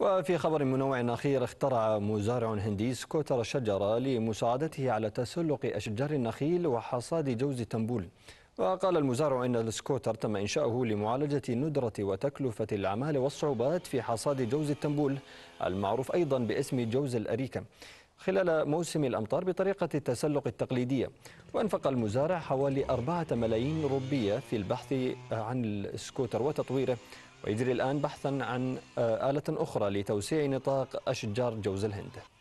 وفي خبر منوع أخير اخترع مزارع هندي سكوتر الشجرة لمساعدته على تسلق أشجار النخيل وحصاد جوز التنبول وقال المزارع أن السكوتر تم إنشاؤه لمعالجة ندرة وتكلفة الأعمال والصعوبات في حصاد جوز التنبول المعروف أيضا باسم جوز الأريكة خلال موسم الأمطار بطريقة التسلق التقليدية وأنفق المزارع حوالي أربعة ملايين روبية في البحث عن السكوتر وتطويره ويجري الآن بحثا عن آلة أخرى لتوسيع نطاق أشجار جوز الهند